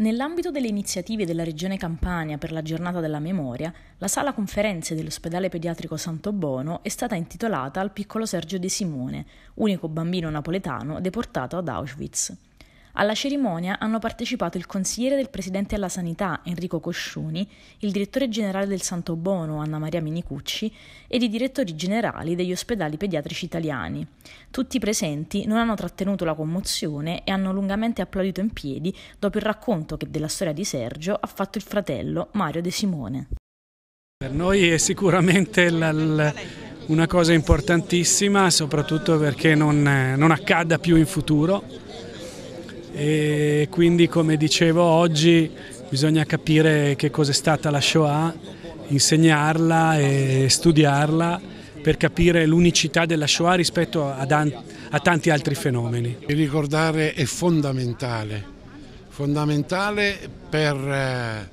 Nell'ambito delle iniziative della Regione Campania per la giornata della memoria, la sala conferenze dell'ospedale pediatrico Santo Bono è stata intitolata al piccolo Sergio De Simone, unico bambino napoletano deportato ad Auschwitz. Alla cerimonia hanno partecipato il consigliere del Presidente alla Sanità Enrico Cosciuni, il direttore generale del Santo Bono Anna Maria Minicucci ed i direttori generali degli ospedali pediatrici italiani. Tutti i presenti non hanno trattenuto la commozione e hanno lungamente applaudito in piedi dopo il racconto che della storia di Sergio ha fatto il fratello Mario De Simone. Per noi è sicuramente l- una cosa importantissima, soprattutto perché non, eh, non accada più in futuro e quindi come dicevo oggi bisogna capire che cos'è stata la Shoah, insegnarla e studiarla per capire l'unicità della Shoah rispetto a, tanti altri fenomeni. Ricordare è fondamentale, fondamentale per eh,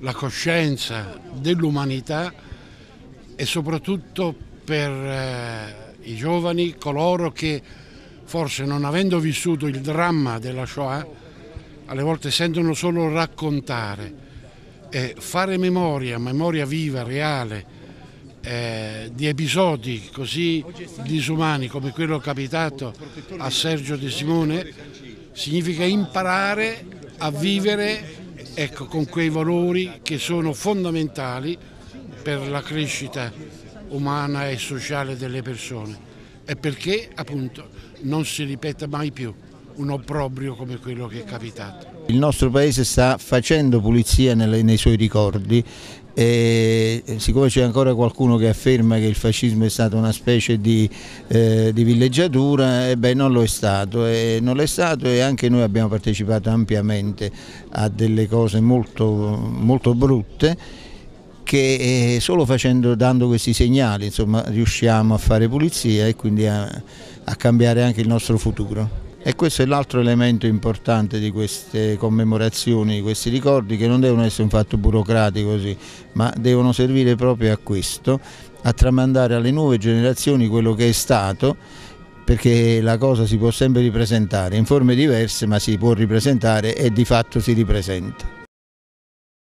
la coscienza dell'umanità e soprattutto per eh, i giovani, coloro che forse non avendo vissuto il dramma della Shoah, alle volte sentono solo raccontare. E fare memoria, memoria viva, reale, eh, di episodi così disumani come quello capitato a Sergio De Simone significa imparare a vivere ecco, con quei valori che sono fondamentali per la crescita umana e sociale delle persone è perché appunto non si ripeta mai più un obbrobrio come quello che è capitato. Il nostro paese sta facendo pulizia nelle, nei suoi ricordi e siccome c'è ancora qualcuno che afferma che il fascismo è stato una specie di, eh, di villeggiatura, eh, beh, non lo è stato e non lo è stato e anche noi abbiamo partecipato ampiamente a delle cose molto, molto brutte perché eh, solo facendo, dando questi segnali insomma, riusciamo a fare pulizia e quindi a, a cambiare anche il nostro futuro. E questo è l'altro elemento importante di queste commemorazioni, di questi ricordi, che non devono essere un fatto burocratico, così, ma devono servire proprio a questo, a tramandare alle nuove generazioni quello che è stato, perché la cosa si può sempre ripresentare in forme diverse, ma si può ripresentare e di fatto si ripresenta.